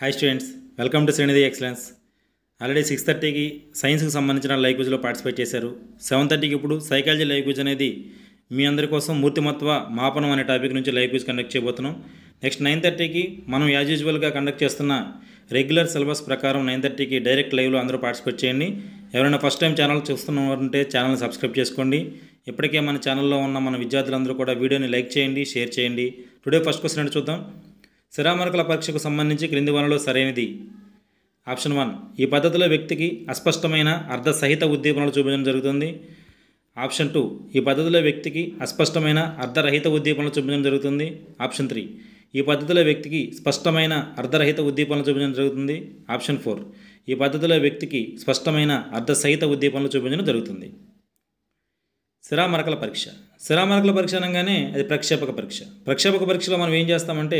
hi students welcome to Srinidhi excellence already six థర్టీకి సైన్స్కి సంబంధించిన లైవ్ క్విజ్లో పార్టిసిపేట్ చేశారు సెవెన్ థర్టీకి ఇప్పుడు సైకాలజీ లైవ్ క్విజ్ అనేది మీ అందరి కోసం మూర్తిమత్వ మాపనం అనే టాపిక్ నుంచి లైవ్ క్విజ్ కండక్ట్ చేయబోతున్నాం నెక్స్ట్ నైన్ థర్టీకి మనం యాజ్ యూజువల్గా కండక్ట్ చేస్తున్న రెగ్యులర్ సిలబస్ ప్రకారం నైన్ థర్టీకి డైరెక్ట్ లైవ్లో అందరూ పార్టిసిపేట్ చేయండి ఎవరైనా ఫస్ట్ టైం ఛానల్ చూస్తున్నారంటే ఛానల్ సబ్స్క్రైబ్ చేసుకోండి ఇప్పటికే మన ఛానల్లో ఉన్న మన విద్యార్థులందరూ కూడా వీడియోని లైక్ చేయండి షేర్ చేయండి టుడే ఫస్ట్ క్వశ్చన్ అంటే చూద్దాం సిరామరకల పరీక్షకు సంబంధించి క్రింది వనరులు సరైనది ఆప్షన్ వన్ ఈ పద్ధతిలో వ్యక్తికి అస్పష్టమైన అర్ధ సహిత ఉద్దీపనలు చూపించడం జరుగుతుంది ఆప్షన్ టూ ఈ పద్ధతిలో వ్యక్తికి అస్పష్టమైన అర్ధరహిత ఉద్దీపనలు చూపించడం జరుగుతుంది ఆప్షన్ త్రీ ఈ పద్ధతిలో వ్యక్తికి స్పష్టమైన అర్ధరహిత ఉద్దీపనలు చూపించడం జరుగుతుంది ఆప్షన్ ఫోర్ ఈ పద్ధతిలో వ్యక్తికి స్పష్టమైన అర్ధసహిత ఉద్దీపనలు చూపించడం జరుగుతుంది సిరామరకల పరీక్ష సిరామరకల పరీక్ష అనగానే అది ప్రక్షేపక పరీక్ష ప్రక్షేపక పరీక్షలో మనం ఏం చేస్తామంటే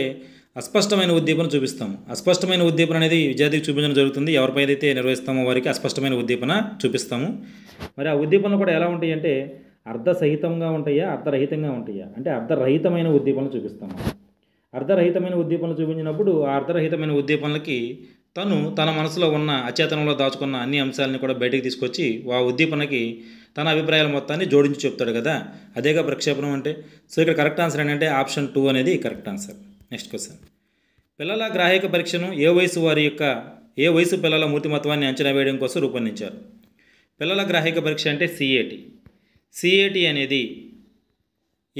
అస్పష్టమైన ఉద్దీపన చూపిస్తాము అస్పష్టమైన ఉద్దీపన అనేది విద్యార్థికి చూపించడం జరుగుతుంది ఎవరిపై అయితే నిర్వహిస్తామో వారికి అస్పష్టమైన ఉద్దీపన చూపిస్తాము మరి ఆ ఉద్దీపనలు కూడా ఎలా ఉంటాయి అంటే అర్ధసహితంగా ఉంటాయా అర్ధరహితంగా ఉంటాయా అంటే అర్ధరహితమైన ఉద్దీపనలు చూపిస్తాము అర్ధరహితమైన ఉద్దీపనలు చూపించినప్పుడు ఆ అర్ధరహితమైన ఉద్దీపనలకి తను తన మనసులో ఉన్న అచేతనంలో దాచుకున్న అన్ని అంశాలని కూడా బయటకు తీసుకొచ్చి ఆ ఉద్దీపనకి తన అభిప్రాయాల మొత్తాన్ని జోడించి చెప్తాడు కదా అదేగా ప్రక్షేపణం అంటే సో ఇక్కడ కరెక్ట్ ఆన్సర్ ఏంటంటే ఆప్షన్ టూ అనేది కరెక్ట్ ఆన్సర్ నెక్స్ట్ క్వశ్చన్ పిల్లల గ్రాహిక పరీక్షను ఏ వయసు వారి యొక్క ఏ వయసు పిల్లల మూర్తిమత్వాన్ని అంచనా వేయడం కోసం రూపొందించారు పిల్లల గ్రాహక పరీక్ష అంటే సిఏటి సిఏటి అనేది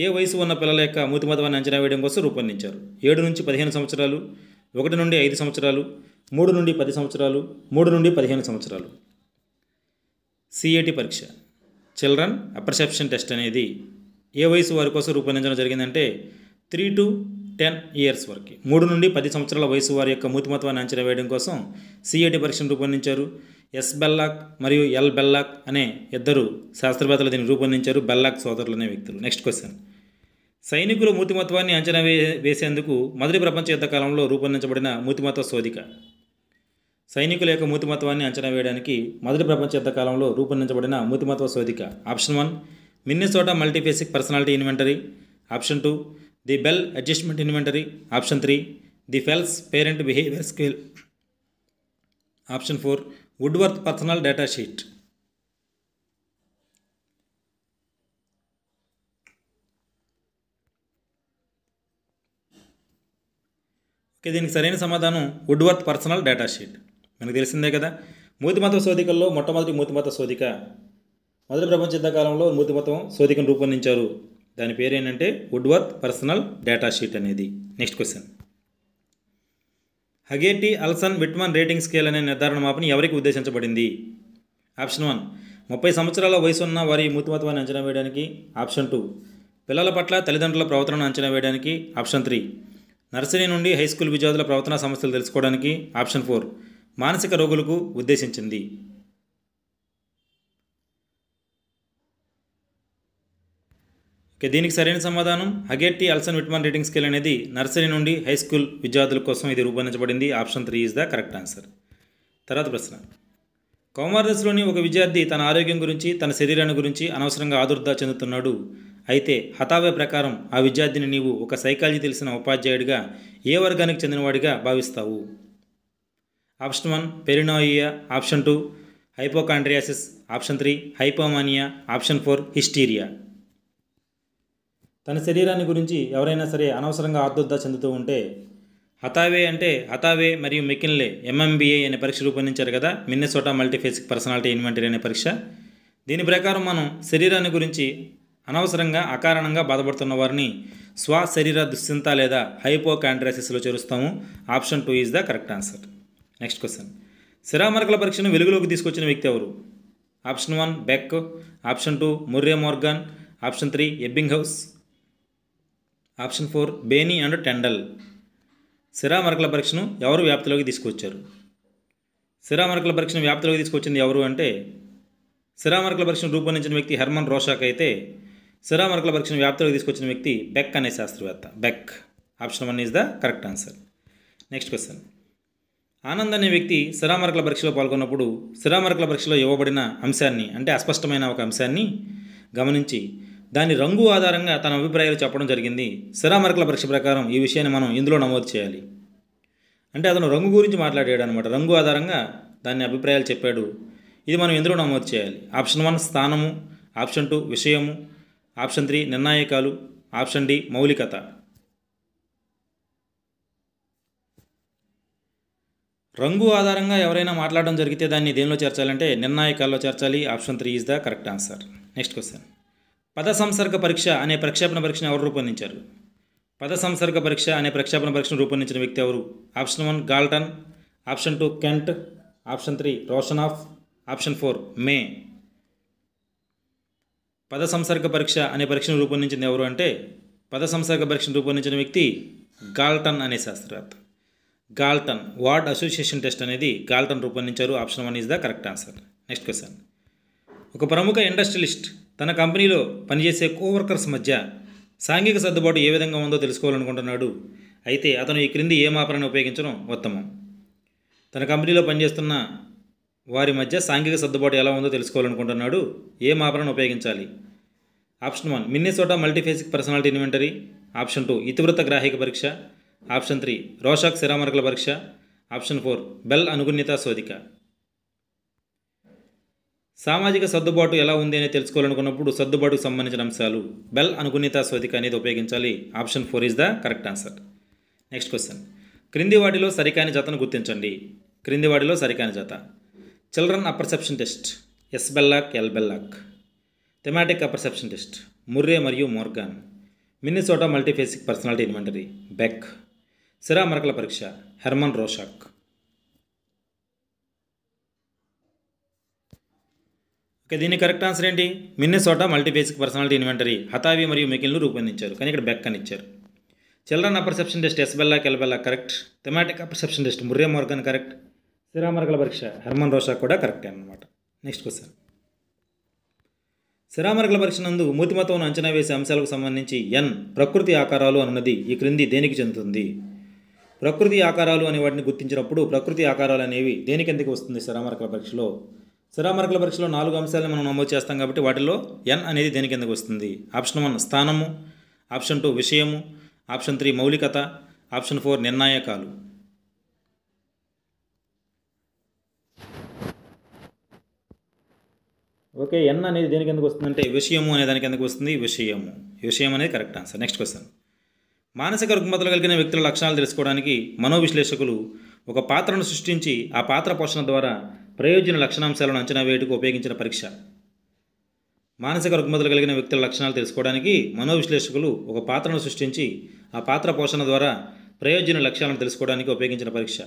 ఏ వయసు ఉన్న పిల్లల యొక్క మూతిమతవాన్ని అంచనా వేయడం కోసం రూపొందించారు ఏడు నుంచి పదిహేను సంవత్సరాలు ఒకటి నుండి ఐదు సంవత్సరాలు మూడు నుండి పది సంవత్సరాలు మూడు నుండి పదిహేను సంవత్సరాలు సిఏటి పరీక్ష చిల్డ్రన్ అపర్సెప్షన్ టెస్ట్ అనేది ఏ వయసు వారి కోసం రూపొందించడం జరిగిందంటే త్రీ టు టెన్ ఇయర్స్ వరకు మూడు నుండి పది సంవత్సరాల వయసు వారి యొక్క మూతిమత్వాన్ని అంచనా వేయడం కోసం సిఐటి పరీక్షను రూపొందించారు ఎస్ బెల్లాక్ మరియు ఎల్ బెల్లాక్ అనే ఇద్దరు శాస్త్రవేత్తలు దీన్ని రూపొందించారు బెల్లాక్ సోదరులు అనే వ్యక్తులు నెక్స్ట్ క్వశ్చన్ సైనికుల మూతిమత్వాన్ని అంచనా వే వేసేందుకు మొదటి ప్రపంచ యుద్ధ కాలంలో రూపొందించబడిన మూతిమత్వ శోధిక సైనికుల యొక్క మూతిమత్వాన్ని అంచనా వేయడానికి మొదటి ప్రపంచ యుద్ధ కాలంలో రూపొందించబడిన మూతిమత్వ శోధిక option one Minnesota multiphasic personality inventory option two the Bell adjustment inventory option three the Fels parent behaviour scale option four Woodworth personal data sheet okay దీనికి సరైన సమాధానం వుడ్వర్త్ పర్సనల్ డేటా షీట్ మనకు తెలిసిందే కదా మూతిమతం సోదికల్లో మొట్టమొదటి మూతిమత సోదిక మొదటి ప్రపంచ యుద్ధ కాలంలో మూతిమతం సోదికను రూపొందించారు దాని పేరు ఏంటంటే వుడ్వర్త్ పర్సనల్ డేటా షీట్ అనేది next question Haggerty Olson Wickman rating scale అనే నిర్ధారణ మాపని ఎవరికి ఉద్దేశించబడింది ఆప్షన్ వన్ ముప్పై సంవత్సరాల వయసు ఉన్న వారి మూతిమత్వాన్ని అంచనా వేయడానికి ఆప్షన్ టూ పిల్లల పట్ల తల్లిదండ్రుల ప్రవర్తనను అంచనా వేయడానికి ఆప్షన్ త్రీ నర్సరీ నుండి హై స్కూల్ విద్యార్థుల ప్రవర్తన సమస్యలు తెలుసుకోవడానికి ఆప్షన్ ఫోర్ మానసిక రోగులకు ఉద్దేశించింది ఇక దీనికి సరైన సమాధానం Haggerty Olson Wickman rating scale అనేది నర్సరీ నుండి హై స్కూల్ విద్యార్థుల కోసం ఇది రూపొందించబడింది option three is the correct answer తర్వాత ప్రశ్న కౌమారదశలోని ఒక విద్యార్థి తన ఆరోగ్యం గురించి తన శరీరాన్ని గురించి అనవసరంగా ఆదుర్ద చెందుతున్నాడు అయితే హతావే ప్రకారం ఆ విద్యార్థిని నీవు ఒక సైకాలజీ తెలిసిన ఉపాధ్యాయుడిగా ఏ వర్గానికి చెందినవాడిగా భావిస్తావు option one paranoia option two hypochondriasis option three hypomania option four hysteria తన శరీరాన్ని గురించి ఎవరైనా సరే అనవసరంగా ఆర్దోద్ధ చెందుతూ ఉంటే హతావే అంటే హతావే మరియు మికిన్లే ఎంఎంబీఏ అనే పరీక్ష రూపొందించారు కదా మిన్నెసోటా మల్టీఫేసిక్ పర్సనాలిటీ ఇన్వెంటరీ అనే పరీక్ష దీని ప్రకారం మనం శరీరాన్ని గురించి అనవసరంగా అకారణంగా బాధపడుతున్న వారిని స్వ శరీర దుశ్చింత లేదా హైపోకాండ్రాసిస్లో చేరుస్తాము option two is the correct answer next question సిరామరకల పరీక్షను వెలుగులోకి తీసుకొచ్చిన వ్యక్తి ఎవరు option one Beck option two Murray Morgan option three Ebbinghaus option four Binet and Tendal సిరా మరకల పరీక్షను ఎవరు వ్యాప్తిలోకి తీసుకొచ్చారు సిరా మరకల పరీక్షను వ్యాప్తిలోకి తీసుకొచ్చింది ఎవరు అంటే సిరా మరకల పరీక్షను రూపొందించిన వ్యక్తి హెర్మన్ రోషాక్ అయితే సిరా మరకల పరీక్షను వ్యాప్తిలోకి తీసుకొచ్చిన వ్యక్తి బెక్ అనే శాస్త్రవేత్త Beck option one is the correct answer next question Anand అనే వ్యక్తి సిరా మరకల పరీక్షలో పాల్గొన్నప్పుడు సిరా మరకల పరీక్షలో ఇవ్వబడిన అంశాన్ని అంటే అస్పష్టమైన ఒక అంశాన్ని గమనించి దాని రంగు ఆధారంగా తన అభిప్రాయాలు చెప్పడం జరిగింది సిరామర్కల పరీక్ష ప్రకారం ఈ విషయాన్ని మనం ఇందులో నమోదు చేయాలి అంటే అతను రంగు గురించి మాట్లాడాడు అనమాట రంగు ఆధారంగా దాని అభిప్రాయాలు చెప్పాడు ఇది మనం ఇందులో నమోదు చేయాలి ఆప్షన్ వన్ స్థానము ఆప్షన్ టూ విషయము ఆప్షన్ త్రీ నిర్ణాయకాలు ఆప్షన్ డి మౌలికత రంగు ఆధారంగా ఎవరైనా మాట్లాడడం జరిగితే దాన్ని దేనిలో చేర్చాలంటే నిర్ణాయకాల్లో చేర్చాలి option three is the correct answer next question పద సంసర్గ పరీక్ష అనే ప్రక్షేపణ పరీక్షను ఎవరు రూపొందించారు పద సంసర్గ పరీక్ష అనే ప్రక్షేపణ పరీక్షను రూపొందించిన వ్యక్తి ఎవరు option one Galton option two Kent option three Rosanoff option four May పద సంసర్గ పరీక్ష అనే పరీక్షను రూపొందించింది ఎవరు అంటే పద సంసర్గ పరీక్షను రూపొందించిన వ్యక్తి గాల్టన్ అనే శాస్త్రవేత్త గాల్టన్ వార్డ్ అసోసియేషన్ టెస్ట్ అనేది గాల్టన్ రూపొందించారు option one is the correct answer next question ఒక ప్రముఖ ఇండస్ట్రియలిస్ట్ తన కంపెనీలో పనిచేసే కోవర్కర్స్ మధ్య సాంఘిక సర్దుబాటు ఏ విధంగా ఉందో తెలుసుకోవాలనుకుంటున్నాడు అయితే అతను ఈ క్రింది ఏ మాపనని ఉపయోగించడం ఉత్తమం తన కంపెనీలో పనిచేస్తున్న వారి మధ్య సాంఘిక సర్దుబాటు ఎలా ఉందో తెలుసుకోవాలనుకుంటున్నాడు ఏ మాపనను ఉపయోగించాలి option one Minnesota multiphasic personality inventory option two ఇతివృత్త గ్రాహిక పరీక్ష ఆప్షన్ త్రీ రోషాక్ శిరామరకల పరీక్ష ఆప్షన్ ఫోర్ బెల్ అనుగుణ్యత శోధిక సామాజిక సర్దుబాటు ఎలా ఉంది అనేది తెలుసుకోవాలనుకున్నప్పుడు సర్దుబాటుకు సంబంధించిన అంశాలు బెల్ అనుగుణిత శోధిక అనేది ఉపయోగించాలి option four is the correct answer next question క్రింది వాటిలో సరికాని జతను గుర్తించండి క్రింది వాటిలో సరికాని జత children apperception test S Bellak L Bellak thematic apperception test Murray మరియు Morgan Minnesota multiphasic personality inventory Beck సిరా మరకల పరీక్ష హెర్మన్ రోషాక్ ఇక దీని కరెక్ట్ ఆన్సర్ ఏంటి Minnesota multiphasic personality inventory Hathaway మరియు మికిల్ను రూపొందించారు కానీ ఇక్కడ బెక్ అని ఇచ్చారు children apperception test S Bellak L Bellak correct thematic apperception test Murray Morgan correct సిరామర్గల పరీక్ష హెర్మన్ రోషా కూడా కరెక్ట్ అనమాట నెక్స్ట్ క్వశ్చన్ సిరామర్గల పరీక్ష నందు మూతిమతం అంచనా వేసే అంశాలకు సంబంధించి ఎన్ ప్రకృతి ఆకారాలు అన్నది ఈ క్రింది దేనికి చెందుతుంది ప్రకృతి ఆకారాలు అనే వాటిని గుర్తించినప్పుడు ప్రకృతి ఆకారాలు అనేవి ఎందుకు వస్తుంది సిరామర్గల పరీక్షలో స్థిరామర్గల పరీక్షలో నాలుగు అంశాలను మనం నమోదు చేస్తాం కాబట్టి వాటిలో ఎన్ అనేది దేని కిందకు వస్తుంది ఆప్షన్ వన్ స్థానము ఆప్షన్ టూ విషయము ఆప్షన్ త్రీ మౌలికత ఆప్షన్ ఫోర్ నిర్ణాయకాలు ఓకే ఎన్ అనేది దేని కిందకు అంటే విషయము అనే దాని కిందకు వస్తుంది విషయము విషయం అనేది కరెక్ట్ ఆన్సర్ నెక్స్ట్ క్వశ్చన్ మానసిక రుగ్మతలు కలిగిన వ్యక్తుల లక్షణాలు తెలుసుకోవడానికి మనోవిశ్లేషకులు ఒక పాత్రను సృష్టించి ఆ పాత్ర పోషణ ద్వారా ప్రయోజన లక్షణాంశాలను అంచనా వేయటకు ఉపయోగించిన పరీక్ష మానసిక రుగ్మతలు కలిగిన వ్యక్తుల లక్షణాలు తెలుసుకోవడానికి మనోవిశ్లేషకులు ఒక పాత్రను సృష్టించి ఆ పాత్ర పోషణ ద్వారా ప్రయోజన లక్ష్యాలను తెలుసుకోవడానికి ఉపయోగించిన పరీక్ష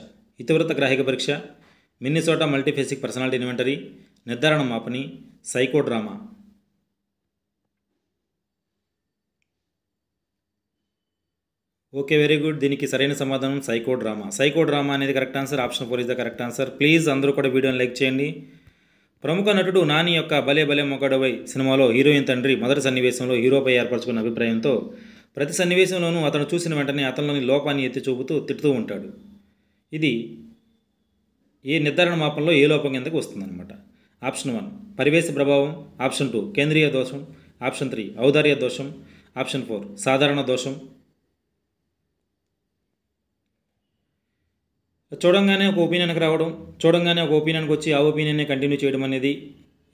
ఇతివృత్త గ్రాహిక పరీక్ష మిన్నిసోటా మల్టీఫేసిక్ పర్సనాలిటీ ఇన్వెంటరీ నిర్ధారణ మాపని సైకోడ్రామా ఓకే వెరీ గుడ్ దీనికి సరైన సమాధానం సైకో డ్రామా సైకో డ్రామా అనేది correct answer option four is the correct answer please అందరూ కూడా వీడియోని లైక్ చేయండి ప్రముఖ నటుడు నాని యొక్క భలే భలే మొగడవై సినిమాలో హీరోయిన్ తండ్రి మొదటి సన్నివేశంలో హీరోపై ఏర్పరచుకున్న అభిప్రాయంతో ప్రతి సన్నివేశంలోనూ అతను చూసిన వెంటనే అతనిలోని లోపాన్ని ఎత్తి చూపుతూ తిట్టుతూ ఉంటాడు ఇది ఏ నిర్ధారణ మాపంలో ఏ లోపం కిందకు వస్తుందన్నమాట ఆప్షన్ వన్ పరివేశ ప్రభావం ఆప్షన్ టూ కేంద్రీయ దోషం ఆప్షన్ త్రీ ఔదార్య దోషం ఆప్షన్ ఫోర్ సాధారణ దోషం చూడంగానే ఒక ఒపీనియన్కి రావడం చూడంగానే ఒక ఒపీనియన్కి వచ్చి ఆ ఒపీనియన్నే కంటిన్యూ చేయడం అనేది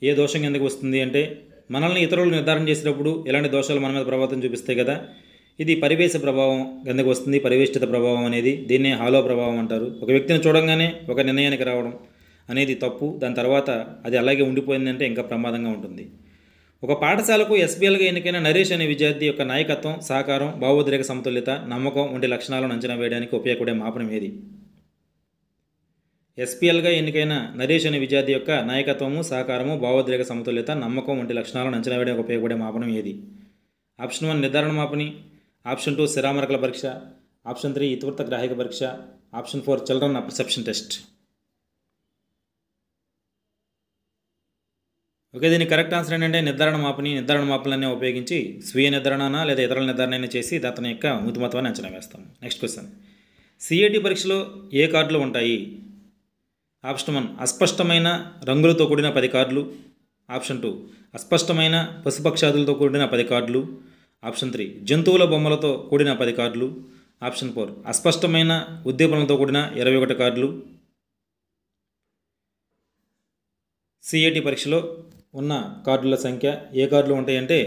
ఏ దోషం ఎందుకు వస్తుంది అంటే మనల్ని ఇతరులు నిర్ధారణ చేసినప్పుడు ఎలాంటి దోషాలు మన మీద ప్రభావితం చూపిస్తాయి కదా ఇది పరివేశ ప్రభావం కిందకు వస్తుంది పరివేష్టిత ప్రభావం అనేది దీన్నే హాలో ప్రభావం అంటారు ఒక వ్యక్తిని చూడంగానే ఒక నిర్ణయానికి రావడం అనేది తప్పు దాని తర్వాత అది అలాగే ఉండిపోయిందంటే ఇంకా ప్రమాదంగా ఉంటుంది ఒక పాఠశాలకు ఎస్బీఎల్గా ఎన్నికైన నరేష్ అనే విద్యార్థి యొక్క నాయకత్వం సహకారం భావోద్రేక సమతుల్యత నమ్మకం వంటి లక్షణాలను అంచనా వేయడానికి ఉపయోగపడే మాపనం ఏది ఎస్పీఎల్గా ఎన్నికైన నరేష్ అనే విద్యార్థి యొక్క నాయకత్వము సహకారము భావోద్వేగ సమతుల్యత నమ్మకం వంటి లక్షణాలను అంచనా వేయడానికి ఉపయోగపడే మాపనం ఏది ఆప్షన్ వన్ నిర్ధారణ మాపని ఆప్షన్ టూ శిరామరకల పరీక్ష ఆప్షన్ త్రీ ఇతివృత్త గ్రాహిక పరీక్ష option four children perception test okay దీని కరెక్ట్ ఆన్సర్ ఏంటంటే నిర్ధారణ మాపని నిర్ధారణ మాపలన్నీ ఉపయోగించి స్వీయ నిర్ధారణ లేదా ఇతరుల నిర్ధారణ చేసి అతని యొక్క ఉతిమత్వాన్ని అంచనా వేస్తాం నెక్స్ట్ క్వశ్చన్ సిఐటి పరీక్షలో ఏ కార్డులు ఉంటాయి ఆప్షన్ వన్ అస్పష్టమైన రంగులతో కూడిన పది కార్డులు ఆప్షన్ టూ అస్పష్టమైన పశుపక్షాదులతో కూడిన పది కార్డులు ఆప్షన్ త్రీ జంతువుల బొమ్మలతో కూడిన పది కార్డులు ఆప్షన్ ఫోర్ అస్పష్టమైన ఉద్దీపనలతో కూడిన ఇరవై ఒకటి కార్డులు సిఐటి పరీక్షలో ఉన్న కార్డుల సంఖ్య ఏ కార్డులు ఉంటాయంటే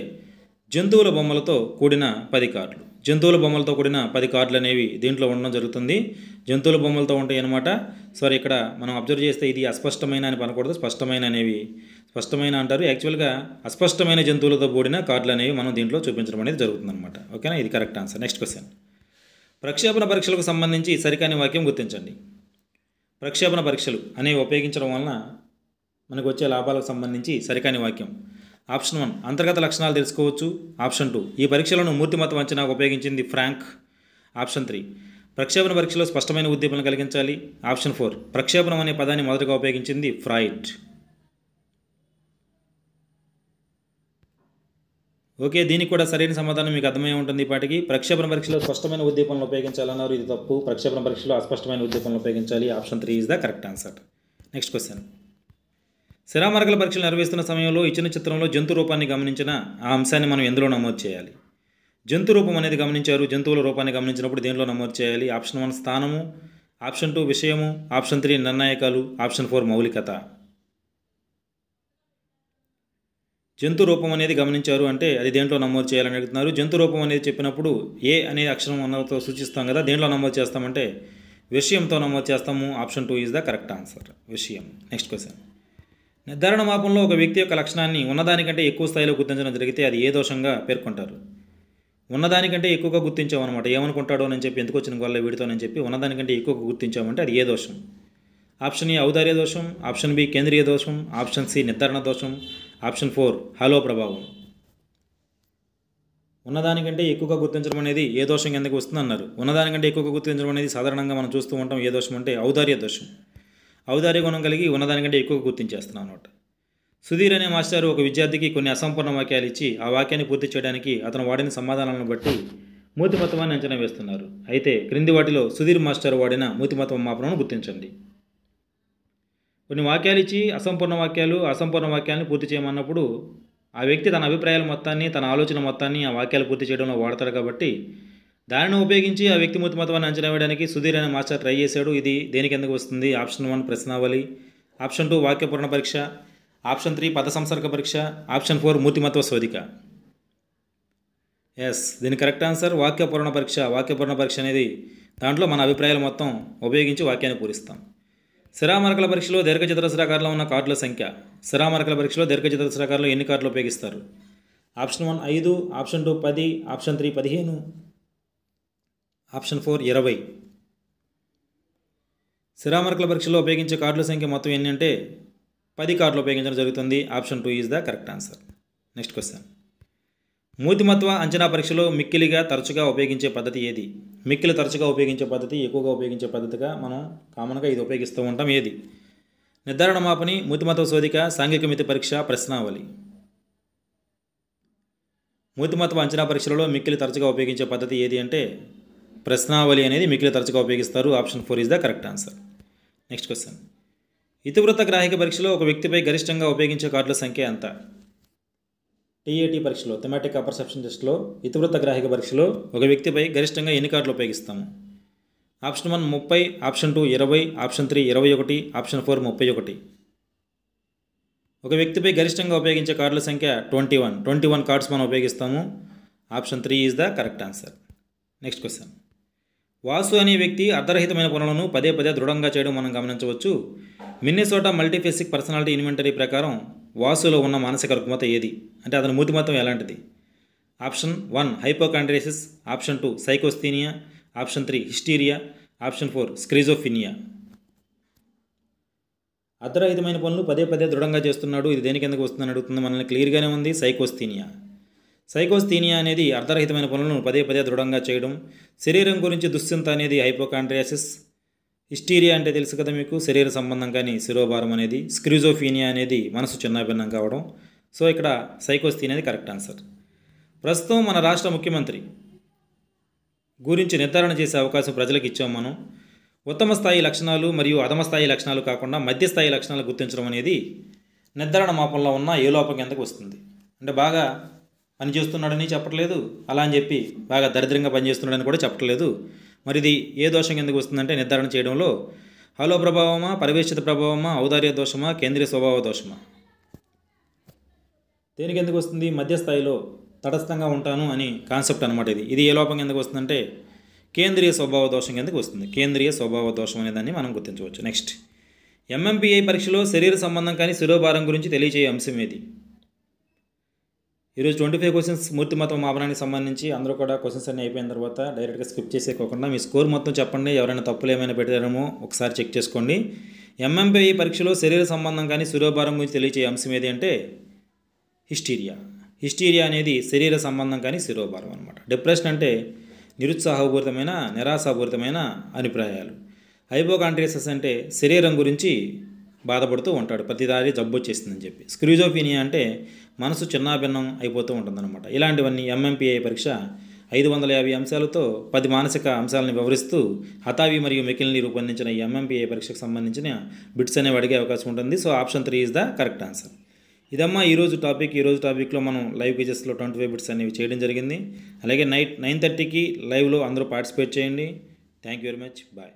జంతువుల బొమ్మలతో కూడిన పది కార్డులు జంతువుల బొమ్మలతో కూడిన పది కార్డులు అనేవి దీంట్లో ఉండడం జరుగుతుంది జంతువుల బొమ్మలతో ఉంటాయి అనమాట సరే ఇక్కడ మనం అబ్జర్వ్ చేస్తే ఇది అస్పష్టమైన అని పనకూడదు స్పష్టమైన అనేవి స్పష్టమైన అంటారు యాక్చువల్గా అస్పష్టమైన జంతువులతో కూడిన కార్డులు అనేవి మనం దీంట్లో చూపించడం అనేది జరుగుతుందన్నమాట ఓకేనా ఇది కరెక్ట్ ఆన్సర్ నెక్స్ట్ క్వశ్చన్ ప్రక్షేపణ పరీక్షలకు సంబంధించి సరికాని వాక్యం గుర్తించండి ప్రక్షేపణ పరీక్షలు అనేవి ఉపయోగించడం వలన మనకు వచ్చే లాభాలకు సంబంధించి సరికాని వాక్యం ఆప్షన్ వన్ అంతర్గత లక్షణాలు తెలుసుకోవచ్చు ఆప్షన్ టూ ఈ పరీక్షలను మూర్తిమత అంచనా ఉపయోగించింది ఫ్రాంక్ ఆప్షన్ త్రీ ప్రక్షేపణ పరీక్షలో స్పష్టమైన ఉద్దీపన కలిగించాలి ఆప్షన్ ఫోర్ ప్రక్షేపణం అనే పదాన్ని మొదటగా ఉపయోగించింది ఫ్రాయిడ్ ఓకే దీనికి కూడా సరైన సమాధానం మీకు అర్థమై ఉంటుంది పాటికి ప్రక్షేపణ పరీక్షలో స్పష్టమైన ఉద్దీపనలు ఉపయోగించాలన్నారు ఇది తప్పు ప్రక్షేపణ పరీక్షలో అస్పష్టమైన ఉద్దీపనలు ఉపయోగించాలి option three is the correct answer next question శిరామరకల పరీక్షలు నిర్వహిస్తున్న సమయంలో ఇచ్చిన చిత్రంలో జంతు రూపాన్ని గమనించిన ఆ అంశాన్ని మనం ఎందులో నమోదు చేయాలి జంతు రూపం అనేది గమనించారు జంతువుల రూపాన్ని గమనించినప్పుడు దేనిలో నమోదు చేయాలి ఆప్షన్ వన్ స్థానము ఆప్షన్ టూ విషయము ఆప్షన్ త్రీ నిర్ణాయకాలు ఆప్షన్ ఫోర్ మౌలికత జంతు రూపం అనేది గమనించారు అంటే అది దేంట్లో నమోదు చేయాలని అడుగుతున్నారు జంతు రూపం అనేది చెప్పినప్పుడు ఏ అనే అక్షరం అన్నతో సూచిస్తాం కదా దేంట్లో నమోదు చేస్తామంటే విషయంతో నమోదు చేస్తాము option two is the correct answer విషయం నెక్స్ట్ క్వశ్చన్ నిర్ధారణ మాపంలో ఒక వ్యక్తి యొక్క లక్షణాన్ని ఉన్నదానికంటే ఎక్కువ స్థాయిలో గుర్తించడం జరిగితే అది ఏ దోషంగా పేర్కొంటారు ఉన్నదానికంటే ఎక్కువగా గుర్తించామన్నమాట ఏమనుకుంటాడో అని చెప్పి ఎందుకు వచ్చిన వల్ల వీడితోనని చెప్పి ఉన్నదానికంటే ఎక్కువగా గుర్తించామంటే అది ఏ దోషం ఆప్షన్ ఏ ఔదార్య దోషం ఆప్షన్ బి కేంద్రీయ దోషం ఆప్షన్ సి నిర్ధారణ దోషం ఆప్షన్ ఫోర్ హలో ప్రభావం ఉన్నదానికంటే ఎక్కువగా గుర్తించడం అనేది ఏ దోషం కిందకి వస్తుందన్నారు అన్నారు ఉన్నదానికంటే ఎక్కువగా గుర్తించడం అనేది సాధారణంగా మనం చూస్తూ ఉంటాం ఏ దోషం అంటే ఔదార్య దోషం ఔదార్య గుణం కలిగి ఉన్నదానికంటే ఎక్కువ గుర్తించేస్తున్నాను అనమాట సుధీర్ అనే మాస్టర్ ఒక విద్యార్థికి కొన్ని అసంపూర్ణ వాక్యాలు ఇచ్చి ఆ వాక్యాన్ని పూర్తి చేయడానికి అతను వాడిన సమాధానాలను బట్టి మూతిమత్వాన్ని అంచనా వేస్తున్నారు అయితే క్రింది వాటిలో సుధీర్ మాస్టర్ వాడిన మూతిమత్వం మాపనను గుర్తించండి కొన్ని వాక్యాలు ఇచ్చి అసంపూర్ణ వాక్యాలు అసంపూర్ణ వాక్యాలను పూర్తి చేయమన్నప్పుడు ఆ వ్యక్తి తన అభిప్రాయాల మొత్తాన్ని తన ఆలోచన మొత్తాన్ని ఆ వాక్యాలు పూర్తి చేయడంలో వాడతాడు కాబట్టి దానిని ఉపయోగించి ఆ వ్యక్తి మొత్తాన్ని అంచనా వేయడానికి సుధీర్ అనే మాస్టర్ ట్రై చేశాడు ఇది దేనికి ఎందుకు వస్తుంది ఆప్షన్ వన్ ప్రశ్నావళి ఆప్షన్ టూ వాక్యపూర్ణ పరీక్ష ఆప్షన్ త్రీ పద సంసర్గ పరీక్ష ఆప్షన్ ఫోర్ మూర్తిమత్వ శోధిక ఎస్ దీని కరెక్ట్ ఆన్సర్ వాక్యపూర్ణ పరీక్ష వాక్యపూర్ణ పరీక్ష అనేది దాంట్లో మన అభిప్రాయాలు మొత్తం ఉపయోగించి వాక్యాన్ని పూరిస్తాం సిరామరకల పరీక్షలో దీర్ఘ చతురస్రాకారంలో ఉన్న కార్డుల సంఖ్య సిరామరకల పరీక్షలో దీర్ఘ చతురస్రాకారంలో ఎన్ని కార్డులు ఉపయోగిస్తారు ఆప్షన్ వన్ ఐదు ఆప్షన్ టూ పది ఆప్షన్ త్రీ పదిహేను ఆప్షన్ ఫోర్ ఇరవై సిరామర్కుల పరీక్షలో ఉపయోగించే కార్డుల సంఖ్య మొత్తం ఎన్ని అంటే పది కార్డులు ఉపయోగించడం జరుగుతుంది option two is the correct answer next question మూతిమత్వ అంచనా పరీక్షలో మిక్కిలిగా తరచుగా ఉపయోగించే పద్ధతి ఏది మిక్కిలి తరచుగా ఉపయోగించే పద్ధతి ఎక్కువగా ఉపయోగించే పద్ధతిగా మనం కామన్గా ఇది ఉపయోగిస్తూ ఉంటాం ఏది నిర్ధారణ మాపని మూతిమత్వ శోధిక సాంఘిక మితి పరీక్ష ప్రశ్నావళి మూతిమత్వ అంచనా పరీక్షలలో మిక్కిలి తరచుగా ఉపయోగించే పద్ధతి ఏది అంటే ప్రశ్నావళి అనేది మిగిలిన తరచుగా ఉపయోగిస్తారు option four is the correct answer next question ఇతివృత్త గ్రాహిక పరీక్షలో ఒక వ్యక్తిపై గరిష్టంగా ఉపయోగించే కార్డుల సంఖ్య ఎంత టీఏటీ పరీక్షలో థెమాటిక్ అపర్సెప్షన్ టెస్ట్లో ఇతివృత్త గ్రాహిక పరీక్షలో ఒక వ్యక్తిపై గరిష్టంగా ఎన్ని కార్డులు ఉపయోగిస్తాము ఆప్షన్ వన్ ముప్పై ఆప్షన్ టూ ఇరవై ఆప్షన్ త్రీ ఇరవై ఒకటి ఆప్షన్ ఫోర్ ముప్పై ఒకటి ఒక వ్యక్తిపై గరిష్టంగా ఉపయోగించే కార్డుల సంఖ్య twenty one twenty one cards మనం ఉపయోగిస్తాము option three is the correct answer next question Vasu అనే వ్యక్తి అర్ధరహితమైన పనులను పదే పదే దృఢంగా చేయడం మనం గమనించవచ్చు మిన్నెసోటా మల్టీఫేసిక్ పర్సనాలిటీ ఇన్వెంటరీ ప్రకారం వాసులో ఉన్న మానసిక రుగ్మత ఏది అంటే అతని మూతిమతం ఎలాంటిది option one hypochondriasis option two psychasthenia option three hysteria option four schizophrenia అర్ధరహితమైన పనులు పదే పదే దృఢంగా చేస్తున్నాడు ఇది దేని కిందకు వస్తుందని అడుగుతుంది మనల్ని క్లియర్గానే ఉంది సైకోస్థీనియా సైకోస్థీనియా అనేది అర్ధరహితమైన పనులను పదే పదే దృఢంగా చేయడం శరీరం గురించి దుశ్చింత అనేది హైపోకాండ్రియాసిస్ హిస్టీరియా అంటే తెలుసు కదా మీకు శరీర సంబంధం కానీ శిరోభారం అనేది స్క్రిజోఫీనియా అనేది మనసు చిన్నాభిన్నం కావడం సో ఇక్కడ సైకోస్థీనియా అనేది కరెక్ట్ ఆన్సర్ ప్రస్తుతం మన రాష్ట్ర ముఖ్యమంత్రి గురించి నిర్ధారణ చేసే అవకాశం ప్రజలకు ఇచ్చాం మనం ఉత్తమ స్థాయి లక్షణాలు మరియు అధమ స్థాయి లక్షణాలు కాకుండా మధ్యస్థాయి లక్షణాలు గుర్తించడం అనేది నిర్ధారణ మాపంలో ఉన్న ఏ లోపం కిందకు వస్తుంది అంటే బాగా పనిచేస్తున్నాడని చెప్పట్లేదు అలా అని చెప్పి బాగా దరిద్రంగా పనిచేస్తున్నాడని కూడా చెప్పట్లేదు మరి ఇది ఏ దోషం ఎందుకు వస్తుందంటే నిర్ధారణ చేయడంలో హలో ప్రభావమా పరివేషిత ప్రభావమా ఔదార్య దోషమా కేంద్రీయ స్వభావ దోషమా దేనికి ఎందుకు వస్తుంది మధ్యస్థాయిలో తటస్థంగా ఉంటాను అని కాన్సెప్ట్ అనమాట ఇది ఇది ఏ లోపం ఎందుకు వస్తుందంటే కేంద్రీయ స్వభావ దోషం ఎందుకు వస్తుంది కేంద్రీయ స్వభావ దోషం దాన్ని మనం గుర్తించవచ్చు నెక్స్ట్ ఎంఎంపీఐ పరీక్షలో శరీర సంబంధం కానీ శిరోభారం గురించి తెలియజేయ అంశం ఏది ఈరోజు ట్వంటీ ఫైవ్ క్వశ్చన్స్ మూర్తి మతం మాపనానికి సంబంధించి అందరూ కూడా క్వశ్చన్స్ అన్ని అయిపోయిన తర్వాత డైరెక్ట్గా స్కిప్ చేసేకోకుండా మీ స్కోర్ మొత్తం చెప్పండి ఎవరైనా తప్పులు ఏమైనా పెట్టారేమో ఒకసారి చెక్ చేసుకోండి ఎంఎంపీ పరీక్షలో శరీర సంబంధం కానీ శిరోభారం గురించి తెలియజేయ అంశం ఏది అంటే హిస్టీరియా హిస్టీరియా అనేది శరీర సంబంధం కానీ శిరోభారం అనమాట డిప్రెషన్ అంటే నిరుత్సాహపూరితమైన నిరాశాపూరితమైన అభిప్రాయాలు హైపోకాంట్రియసెస్ అంటే శరీరం గురించి బాధపడుతూ ఉంటాడు ప్రతిదారి జబ్బు వచ్చేసిందని చెప్పి స్క్రిజోఫీనియా అంటే మనసు చిన్నాభిన్నం అయిపోతూ ఉంటుందన్నమాట ఇలాంటివన్నీ ఎంఎంపీఐ పరీక్ష ఐదు వందల యాభై అంశాలతో పది మానసిక అంశాలను వివరిస్తూ హతావి మరియు మెకిల్ని రూపొందించిన ఈ ఎంఎంపీఏ పరీక్షకు సంబంధించిన బిట్స్ అనేవి అడిగే అవకాశం ఉంటుంది so option three is the correct answer ఇదమ్మా ఈరోజు టాపిక్ ఈరోజు టాపిక్లో మనం లైవ్ క్విజెస్లో ట్వంటీ ఫైవ్ బిట్స్ అనేవి చేయడం జరిగింది అలాగే నైట్ నైన్ థర్టీకి లైవ్లో అందరూ పార్టిసిపేట్ చేయండి thank you very much bye